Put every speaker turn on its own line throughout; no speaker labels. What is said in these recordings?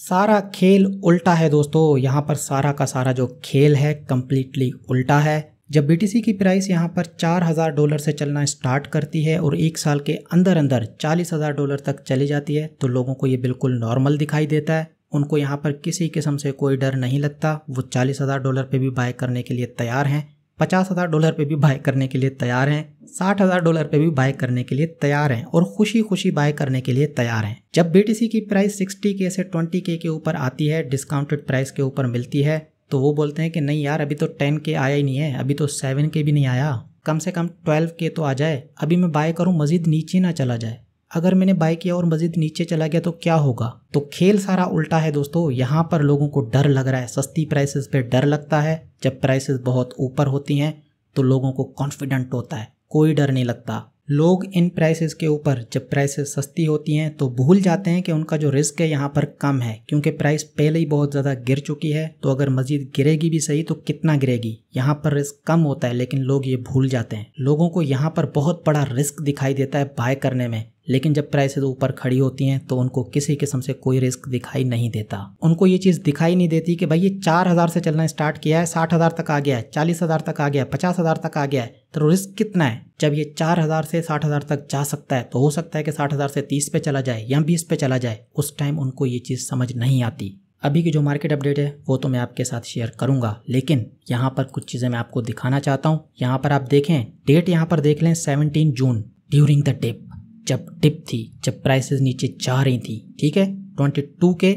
सारा खेल उल्टा है दोस्तों यहाँ पर सारा का सारा जो खेल है कम्प्लीटली उल्टा है जब बीटीसी की प्राइस यहाँ पर चार हज़ार डॉलर से चलना स्टार्ट करती है और एक साल के अंदर अंदर चालीस हज़ार डॉलर तक चली जाती है तो लोगों को ये बिल्कुल नॉर्मल दिखाई देता है उनको यहाँ पर किसी किस्म से कोई डर नहीं लगता वो चालीस हज़ार डॉलर पे भी बाय करने के लिए तैयार हैं पचास हज़ार डॉलर पे भी बाय करने के लिए तैयार हैं साठ हज़ार डॉलर पे भी बाय करने के लिए तैयार हैं और खुशी खुशी बाय करने के लिए तैयार हैं जब बी की प्राइस सिक्सटी के से ट्वेंटी के के ऊपर आती है डिस्काउंटेड प्राइस के ऊपर मिलती है तो वो बोलते हैं कि नहीं यार अभी तो टेन के आया ही नहीं है अभी तो सेवन के भी नहीं आया कम से कम ट्वेल्व के तो आ जाए अभी मैं बाय करूँ मज़ीद नीचे ना चला जाए अगर मैंने बाय किया और मज़ीद नीचे चला गया तो क्या होगा तो खेल सारा उल्टा है दोस्तों यहाँ पर लोगों को डर लग रहा है सस्ती प्राइसेस पे डर लगता है जब प्राइसेस बहुत ऊपर होती हैं तो लोगों को कॉन्फिडेंट होता है कोई डर नहीं लगता लोग इन प्राइसेस के ऊपर जब प्राइसेस सस्ती होती हैं तो भूल जाते हैं कि उनका जो रिस्क है यहाँ पर कम है क्योंकि प्राइस पहले ही बहुत ज़्यादा गिर चुकी है तो अगर मज़ीद गिरेगी भी सही तो कितना गिरेगी यहाँ पर रिस्क कम होता है लेकिन लोग ये भूल जाते हैं लोगों को यहाँ पर बहुत बड़ा रिस्क दिखाई देता है बाय करने में लेकिन जब प्राइसेस ऊपर खड़ी होती हैं तो उनको किसी किस्म से कोई रिस्क दिखाई नहीं देता उनको ये चीज़ दिखाई नहीं देती कि भाई ये चार हज़ार से चलना स्टार्ट किया है साठ हज़ार तक आ गया है चालीस हज़ार तक आ गया है पचास हज़ार तक आ गया है तो रिस्क कितना है जब ये चार हज़ार से साठ हज़ार तक जा सकता है तो हो सकता है कि साठ हज़ार से तीस पे चला जाए या बीस पे चला जाए उस टाइम उनको ये चीज़ समझ नहीं आती अभी की जो मार्केट अपडेट है वो तो मैं आपके साथ शेयर करूंगा लेकिन यहाँ पर कुछ चीज़ें मैं आपको दिखाना चाहता हूँ यहाँ पर आप देखें डेट यहाँ पर देख लें seventeen June during the dip जब डिप थी जब प्राइसेस नीचे जा रही थी ठीक है 22 के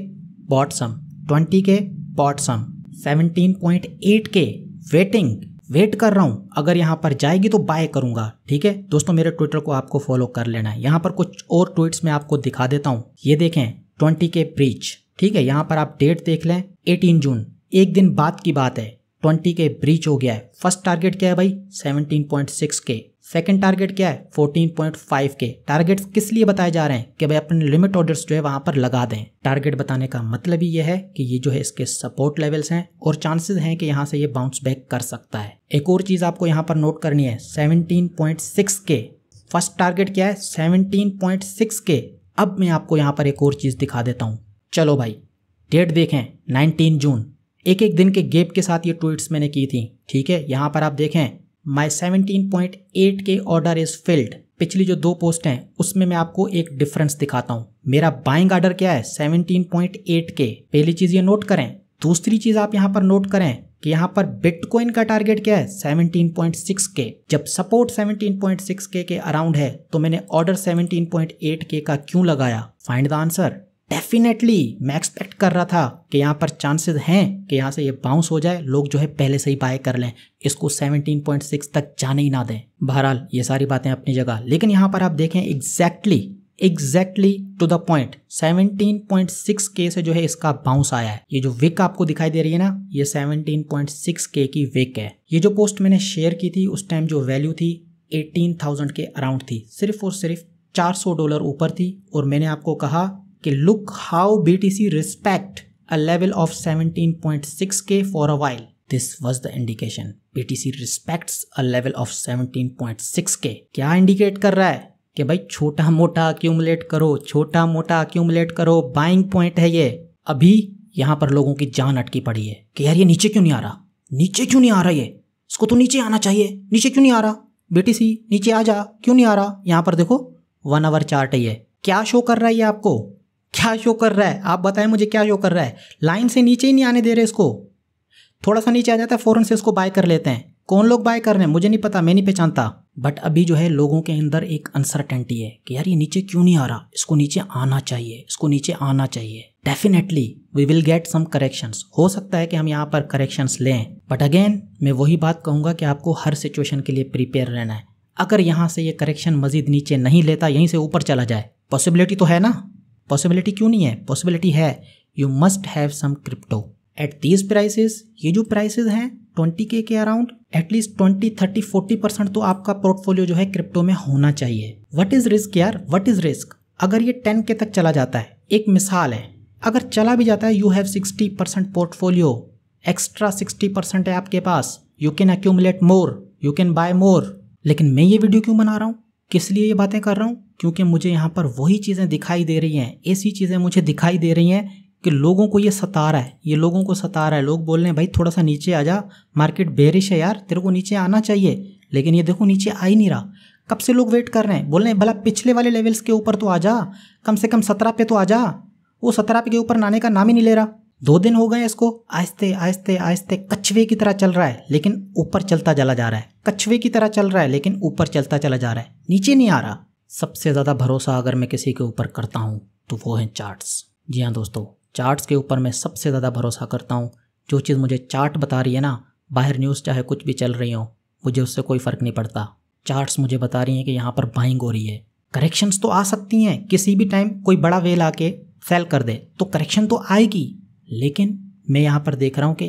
बॉट सम 20 के बॉट सम 17.8 के वेटिंग वेट कर रहा हूं अगर यहां पर जाएगी तो बाय करूंगा ठीक है दोस्तों मेरे ट्विटर को आपको फॉलो कर लेना है यहाँ पर कुछ और ट्वीट्स मैं आपको दिखा देता हूं ये देखें ट्वेंटी के ब्रीच ठीक है यहाँ पर आप डेट देख लें एटीन जून एक दिन बाद की बात है ट्वेंटी के ब्रीच हो गया है फर्स्ट टारगेट क्या है भाई सिक्स के सेकेंड टारगेट क्या है 14.5 के टारगेट्स किस लिए बताए जा रहे हैं कि भाई अपने लिमिट ऑर्डर्स जो है वहां पर लगा दें टारगेट बताने का मतलब ही यह है कि ये जो है इसके सपोर्ट लेवल्स हैं और चांसेस हैं कि यहाँ से ये बाउंस बैक कर सकता है एक और चीज़ आपको यहाँ पर नोट करनी है 17.6 के फर्स्ट टारगेट क्या है सेवनटीन के अब मैं आपको यहाँ पर एक और चीज़ दिखा देता हूँ चलो भाई डेट देखें नाइनटीन जून एक एक दिन के गेप के साथ ये ट्वीट्स मैंने की थी ठीक है यहाँ पर आप देखें my seventeen point eight K order is filled पिछली जो दो पोस्ट हैं उसमें मैं आपको एक डिफरेंस दिखाता हूं मेरा बाइंग ऑर्डर क्या है 17.8 के पहली चीज़ ये नोट करें दूसरी चीज़ आप यहां पर नोट करें कि यहां पर बिटकॉइन का टारगेट क्या है 17.6 के जब सपोर्ट 17.6 के के अराउंड है तो मैंने ऑर्डर 17.8 के का क्यों लगाया फाइंड द आंसर डेफिनेटली मैं एक्सपेक्ट कर रहा था कि यहाँ पर चांसेस हैं कि यहाँ से ये बाउंस हो जाए लोग जो है पहले से ही बाय कर लें इसको 17.6 तक जाने ही ना दें बहरहाल ये सारी बातें अपनी जगह लेकिन यहाँ पर आप देखें exactly exactly to the point 17.6 K से जो है इसका बाउंस आया है ये जो विक आपको दिखाई दे रही है ना ये 17.6 के की विक है ये जो पोस्ट मैंने शेयर की थी उस टाइम जो वैल्यू थी 18,000 के अराउंड थी सिर्फ और सिर्फ 400 डॉलर ऊपर थी और मैंने आपको कहा कि look how B T C respect a level of seventeen point six K for a while this was the indication B T C respect a level of seventeen point six K क्या indicate कर रहा है कि भाई छोटा मोटा accumulate करो छोटा मोटा अक्यूमुलेट करो बाइंग पॉइंट है ये अभी यहाँ पर लोगों की जान अटकी पड़ी है कि यार ये नीचे क्यों नहीं आ रहा नीचे क्यों नहीं आ रहा ये इसको तो नीचे आना चाहिए नीचे क्यों नहीं आ रहा बेटी सी नीचे आ जा क्यों नहीं आ रहा यहाँ पर देखो वन आवर चार्ट है ये क्या शो कर रहा है ये आपको क्या शो कर रहा है आप बताएं मुझे क्या शो कर रहा है लाइन से नीचे ही नहीं आने दे रहे इसको थोड़ा सा नीचे आ जाता है फ़ौरन से इसको बाय कर लेते हैं कौन लोग बाय कर रहे हैं मुझे नहीं पता मैं नहीं पहचानता बट अभी जो है लोगों के अंदर एक अनसर्टेंटी है कि यार ये नीचे क्यों नहीं आ रहा इसको नीचे आना चाहिए इसको नीचे आना चाहिए definitely we will get some corrections हो सकता है कि हम यहाँ पर करेक्शंस लें बट अगेन मैं वही बात कहूँगा कि आपको हर सिचुएशन के लिए प्रिपेयर रहना है अगर यहाँ से ये करेक्शन मजीद नीचे नहीं लेता यहीं से ऊपर चला जाए पॉसिबिलिटी तो है ना पॉसिबिलिटी क्यों नहीं है पॉसिबिलिटी है you must have some crypto at these prices ये जो प्राइसेस हैं twenty K around at least twenty thirty forty percent तो आपका पोर्टफोलियो जो है क्रिप्टो में होना चाहिए वट इज रिस्क यार वट इज रिस्क अगर ये टेन के तक चला जाता है एक मिसाल है अगर चला भी जाता है you have sixty percent portfolio extra sixty percent है आपके पास you can accumulate more you can buy more लेकिन मैं ये वीडियो क्यों बना रहा हूँ किस लिए ये बातें कर रहा हूँ क्योंकि मुझे यहाँ पर वही चीज़ें दिखाई दे रही हैं ऐसी चीज़ें मुझे दिखाई दे रही हैं कि लोगों को ये सता रहा है ये लोगों को सता रहा है लोग बोल रहे हैं भाई थोड़ा सा नीचे आ जा मार्केट बेरिश है यार तेरे को नीचे आना चाहिए लेकिन ये देखो नीचे आ ही नहीं रहा कब से लोग वेट कर रहे हैं बोल रहे हैं भला पिछले वाले लेवल्स के ऊपर तो आ जा कम से कम सत्रह पे तो आ जा वो सत्रह पे के ऊपर नाने का नाम ही नहीं ले रहा दो दिन हो गए इसको आहिस्ते आहिस्ते आहिस्ते कछुए की तरह चल रहा है लेकिन ऊपर चलता चला जा रहा है कछुए की तरह चल रहा है लेकिन ऊपर चलता चला जा रहा है नीचे नहीं आ रहा सबसे ज़्यादा भरोसा अगर मैं किसी के ऊपर करता हूँ तो वो है चार्ट्स जी हाँ दोस्तों चार्ट्स के ऊपर मैं सबसे ज़्यादा भरोसा करता हूँ जो चीज़ मुझे चार्ट बता रही है ना बाहर न्यूज़ चाहे कुछ भी चल रही हो मुझे उससे कोई फ़र्क नहीं पड़ता चार्ट्स मुझे बता रही हैं कि यहाँ पर बाइंग हो रही है करेक्शंस तो आ सकती हैं किसी भी टाइम कोई बड़ा वेल आके सेल कर दे तो करेक्शन तो आएगी लेकिन मैं यहाँ पर देख रहा हूँ कि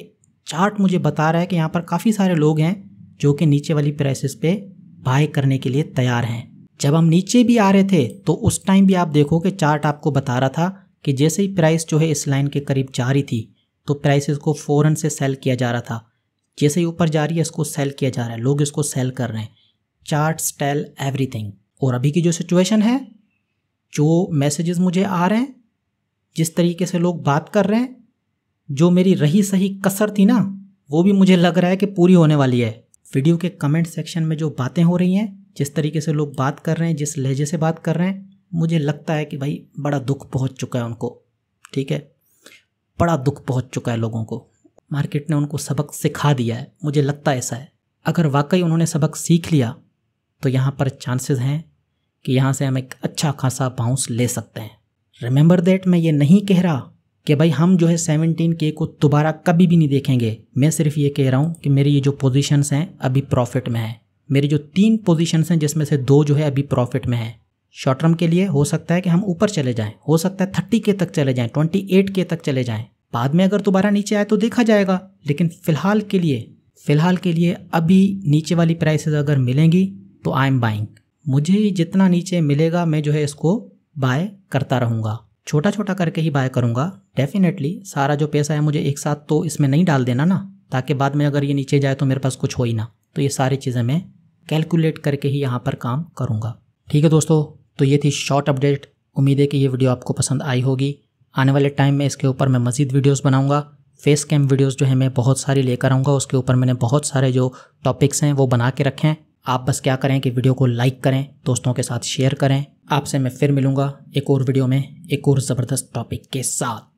चार्ट मुझे बता रहा है कि यहाँ पर काफ़ी सारे लोग हैं जो कि नीचे वाली प्राइसिस पे बाय करने के लिए तैयार हैं जब हम नीचे भी आ रहे थे तो उस टाइम भी आप देखो कि चार्ट आपको बता रहा था कि जैसे ही प्राइस जो है इस लाइन के करीब जा रही थी तो प्राइसेस को फ़ौरन से सेल किया जा रहा था जैसे ही ऊपर जा रही है इसको सेल किया जा रहा है लोग इसको सेल कर रहे हैं चार्ट स्टेल एवरीथिंग और अभी की जो सिचुएशन है जो मैसेजेस मुझे आ रहे हैं जिस तरीके से लोग बात कर रहे हैं जो मेरी रही सही कसर थी ना वो भी मुझे लग रहा है कि पूरी होने वाली है वीडियो के कमेंट सेक्शन में जो बातें हो रही हैं जिस तरीके से लोग बात कर रहे हैं जिस लहजे से बात कर रहे हैं मुझे लगता है कि भाई बड़ा दुख पहुँच चुका है उनको ठीक है बड़ा दुख पहुँच चुका है लोगों को मार्केट ने उनको सबक सिखा दिया है मुझे लगता है ऐसा है अगर वाकई उन्होंने सबक सीख लिया तो यहाँ पर चांसेस हैं कि यहाँ से हम एक अच्छा खासा बाउंस ले सकते हैं रिमेंबर दैट मैं ये नहीं कह रहा कि भाई हम जो है सेवनटीन के को दोबारा कभी भी नहीं देखेंगे मैं सिर्फ ये कह रहा हूँ कि मेरी ये जो पोजीशंस हैं अभी प्रॉफिट में हैं मेरी जो तीन पोजीशंस हैं जिसमें से दो जो है अभी प्रॉफिट में हैं शॉर्ट टर्म के लिए हो सकता है कि हम ऊपर चले जाएं हो सकता है थर्टी के तक चले जाएं ट्वेंटी एट के तक चले जाएं बाद में अगर दोबारा नीचे आए तो देखा जाएगा लेकिन फ़िलहाल के लिए फ़िलहाल के लिए अभी नीचे वाली प्राइसेस अगर मिलेंगी तो आई एम बाइंग मुझे जितना नीचे मिलेगा मैं जो है इसको बाय करता रहूँगा छोटा छोटा करके ही बाय करूँगा डेफिनेटली सारा जो पैसा है मुझे एक साथ तो इसमें नहीं डाल देना ना ताकि बाद में अगर ये नीचे जाए तो मेरे पास कुछ हो ही ना तो ये सारी चीज़ें मैं कैलकुलेट करके ही यहाँ पर काम करूँगा ठीक है दोस्तों तो ये थी शॉर्ट अपडेट उम्मीद है कि ये वीडियो आपको पसंद आई होगी आने वाले टाइम में इसके ऊपर मैं मज़ीद वीडियोस बनाऊंगा फेस कैम वीडियोस जो है मैं बहुत सारी लेकर आऊँगा उसके ऊपर मैंने बहुत सारे जो टॉपिक्स हैं वो बना के रखे हैं आप बस क्या करें कि वीडियो को लाइक करें दोस्तों के साथ शेयर करें आपसे मैं फिर मिलूँगा एक और वीडियो में एक और ज़बरदस्त टॉपिक के साथ